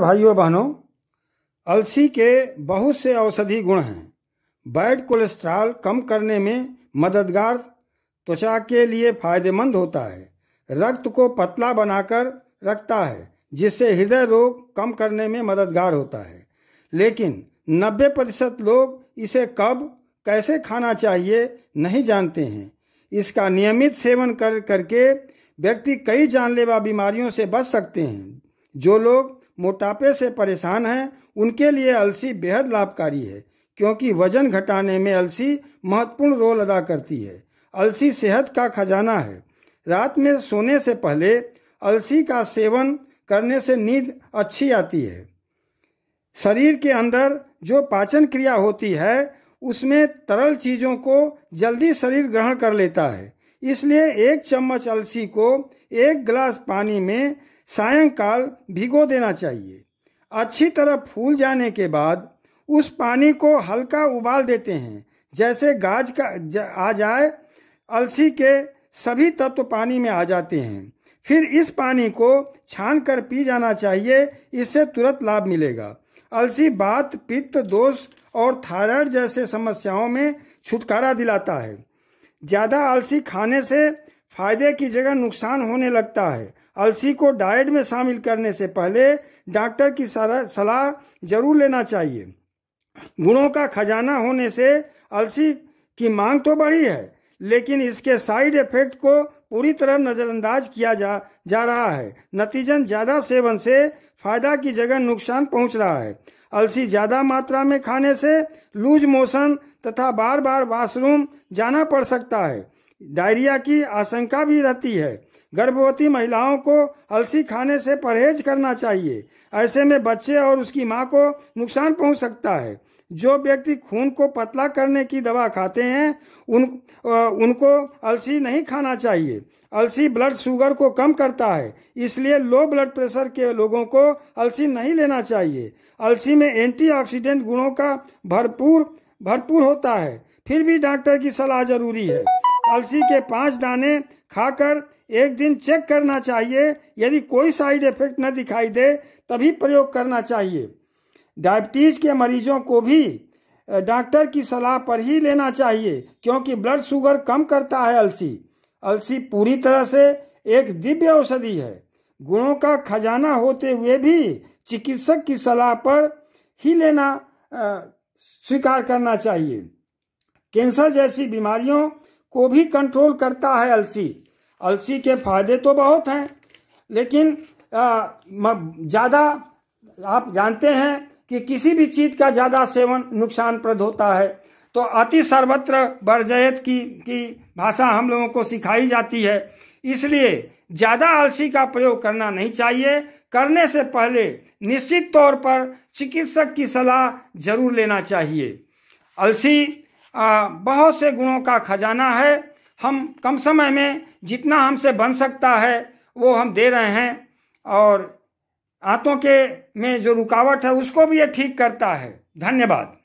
भाइयों बहनों अलसी के बहुत से औषधि गुण हैं बैड कोलेस्ट्रॉल कम करने में मददगार त्वचा के लिए फायदेमंद होता है रक्त को पतला बनाकर रखता है जिससे हृदय रोग कम करने में मददगार होता है लेकिन 90 प्रतिशत लोग इसे कब कैसे खाना चाहिए नहीं जानते हैं इसका नियमित सेवन कर करके व्यक्ति कई जानलेवा बीमारियों से बच सकते हैं जो लोग मोटापे से परेशान हैं उनके लिए अलसी बेहद लाभकारी है क्योंकि वजन घटाने में अलसी महत्वपूर्ण रोल अदा करती है अलसी सेहत का खजाना है रात में सोने से पहले अलसी का सेवन करने से नींद अच्छी आती है शरीर के अंदर जो पाचन क्रिया होती है उसमें तरल चीजों को जल्दी शरीर ग्रहण कर लेता है इसलिए एक चम्मच अलसी को एक गिलास पानी में सायंकाल भिगो देना चाहिए अच्छी तरह फूल जाने के बाद उस पानी को हल्का उबाल देते हैं जैसे गाज का आ जाए अलसी के सभी तत्व पानी में आ जाते हैं फिर इस पानी को छान कर पी जाना चाहिए इससे तुरंत लाभ मिलेगा अलसी बात पित्त दोष और थायराइड जैसे समस्याओं में छुटकारा दिलाता है ज़्यादा अलसी खाने से फायदे की जगह नुकसान होने लगता है अलसी को डाइट में शामिल करने से पहले डॉक्टर की सलाह जरूर लेना चाहिए गुणों का खजाना होने से अलसी की मांग तो बढ़ी है लेकिन इसके साइड इफेक्ट को पूरी तरह नज़रअंदाज किया जा जा रहा है नतीजन ज़्यादा सेवन से फायदा की जगह नुकसान पहुंच रहा है अलसी ज़्यादा मात्रा में खाने से लूज मोशन तथा बार बार वॉशरूम जाना पड़ सकता है डायरिया की आशंका भी रहती है गर्भवती महिलाओं को अलसी खाने से परहेज करना चाहिए ऐसे में बच्चे और उसकी माँ को नुकसान पहुँच सकता है जो व्यक्ति खून को पतला करने की दवा खाते हैं उन उनको अलसी नहीं खाना चाहिए अलसी ब्लड शुगर को कम करता है इसलिए लो ब्लड प्रेशर के लोगों को अलसी नहीं लेना चाहिए अलसी में एंटीऑक्सीडेंट गुणों का भरपूर भरपूर होता है फिर भी डॉक्टर की सलाह जरूरी है अलसी के पांच दाने खाकर एक दिन चेक करना चाहिए यदि कोई साइड इफेक्ट न दिखाई दे तभी प्रयोग करना चाहिए डायबिटीज के मरीजों को भी डॉक्टर की सलाह पर ही लेना चाहिए क्योंकि ब्लड शुगर कम करता है अलसी अलसी पूरी तरह से एक दिव्य औषधि है गुणों का खजाना होते हुए भी चिकित्सक की सलाह पर ही लेना स्वीकार करना चाहिए कैंसर जैसी बीमारियों को भी कंट्रोल करता है अलसी अलसी के फायदे तो बहुत हैं लेकिन ज़्यादा आप जानते हैं कि किसी भी चीज़ का ज़्यादा सेवन नुकसानप्रद होता है तो अति सर्वत्र बरजयत की की भाषा हम लोगों को सिखाई जाती है इसलिए ज़्यादा अलसी का प्रयोग करना नहीं चाहिए करने से पहले निश्चित तौर पर चिकित्सक की सलाह जरूर लेना चाहिए अलसी बहुत से गुणों का खजाना है हम कम समय में जितना हमसे बन सकता है वो हम दे रहे हैं और आंतों के में जो रुकावट है उसको भी ये ठीक करता है धन्यवाद